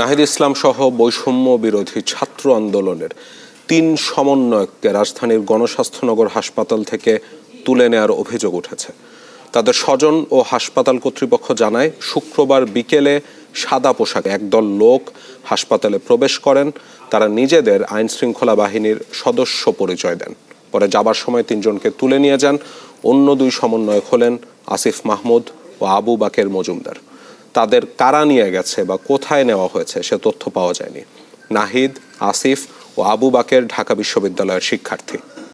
নাহিদ ইসলাম সহ বৈষম্য বিরোধী ছাত্র আন্দোলনের তিন সমন্বয়ককে রাজধানীর গণস্বাস্থ্যনগর হাসপাতাল থেকে তুলে নেয়ার অভিযোগ উঠেছে তাদের স্বজন ও হাসপাতাল কর্তৃপক্ষ জানায় শুক্রবার বিকেলে সাদা পোশাকে একদল লোক হাসপাতালে প্রবেশ করেন তারা নিজেদের আইন শৃঙ্খলা বাহিনীর সদস্য পরিচয় দেন পরে যাবার সময় তিনজনকে তুলে নিয়ে যান অন্য দুই সমন্বয়ক হলেন আসিফ মাহমুদ ও আবু বাকের মজুমদার তাদের কারা নিয়ে গেছে বা কোথায় নেওয়া হয়েছে সে তথ্য পাওয়া যায়নি নাহিদ আসিফ ও আবু বাকের ঢাকা বিশ্ববিদ্যালয়ের শিক্ষার্থী